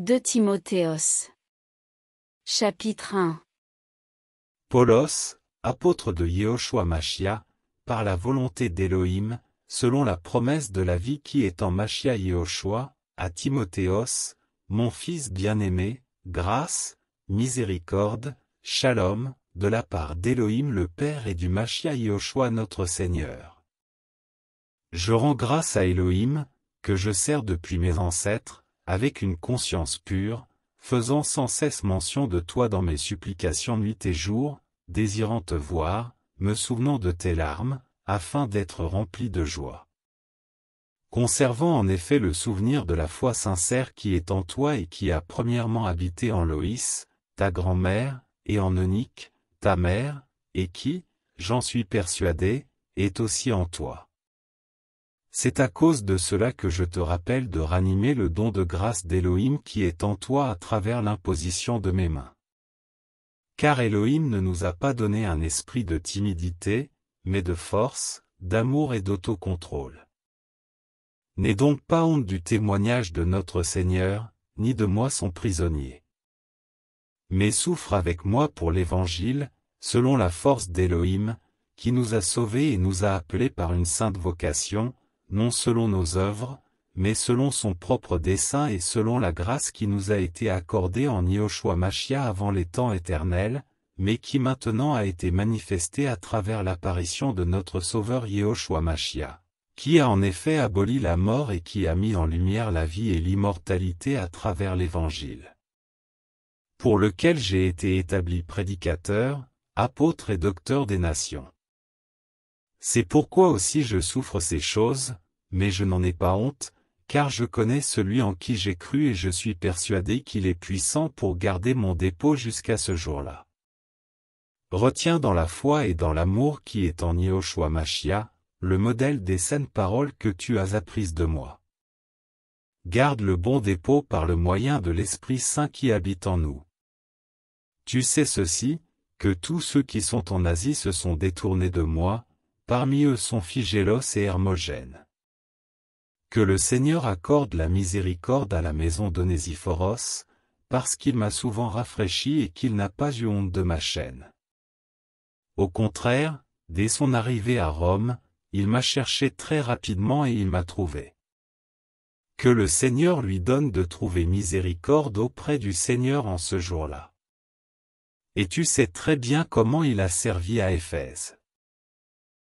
De Timothéos Chapitre 1 Paulos, apôtre de Yehoshua Machia, par la volonté d'Élohim, selon la promesse de la vie qui est en Machia Yehoshua, à Timothéos, mon fils bien-aimé, grâce, miséricorde, shalom, de la part d'Élohim le Père et du Machia Yehoshua notre Seigneur. Je rends grâce à Élohim, que je sers depuis mes ancêtres, avec une conscience pure, faisant sans cesse mention de toi dans mes supplications nuit et jour, désirant te voir, me souvenant de tes larmes, afin d'être rempli de joie. Conservant en effet le souvenir de la foi sincère qui est en toi et qui a premièrement habité en Loïs, ta grand-mère, et en Onique, ta mère, et qui, j'en suis persuadé, est aussi en toi. C'est à cause de cela que je te rappelle de ranimer le don de grâce d'Élohim qui est en toi à travers l'imposition de mes mains. Car Élohim ne nous a pas donné un esprit de timidité, mais de force, d'amour et d'autocontrôle. N'aie donc pas honte du témoignage de notre Seigneur, ni de moi son prisonnier. Mais souffre avec moi pour l'Évangile, selon la force d'Élohim, qui nous a sauvés et nous a appelés par une sainte vocation, non selon nos œuvres, mais selon son propre dessein et selon la grâce qui nous a été accordée en Yehoshua Mashiach avant les temps éternels, mais qui maintenant a été manifestée à travers l'apparition de notre Sauveur Yehoshua Machia, qui a en effet aboli la mort et qui a mis en lumière la vie et l'immortalité à travers l'Évangile. Pour lequel j'ai été établi prédicateur, apôtre et docteur des nations. C'est pourquoi aussi je souffre ces choses, mais je n'en ai pas honte, car je connais celui en qui j'ai cru et je suis persuadé qu'il est puissant pour garder mon dépôt jusqu'à ce jour-là. Retiens dans la foi et dans l'amour qui est en Yehoshua Machia, le modèle des saines paroles que tu as apprises de moi. Garde le bon dépôt par le moyen de l'Esprit Saint qui habite en nous. Tu sais ceci, que tous ceux qui sont en Asie se sont détournés de moi, parmi eux sont Figélos et Hermogène. Que le Seigneur accorde la miséricorde à la maison d'Onésiphoros, parce qu'il m'a souvent rafraîchi et qu'il n'a pas eu honte de ma chaîne. Au contraire, dès son arrivée à Rome, il m'a cherché très rapidement et il m'a trouvé. Que le Seigneur lui donne de trouver miséricorde auprès du Seigneur en ce jour-là. Et tu sais très bien comment il a servi à Éphèse.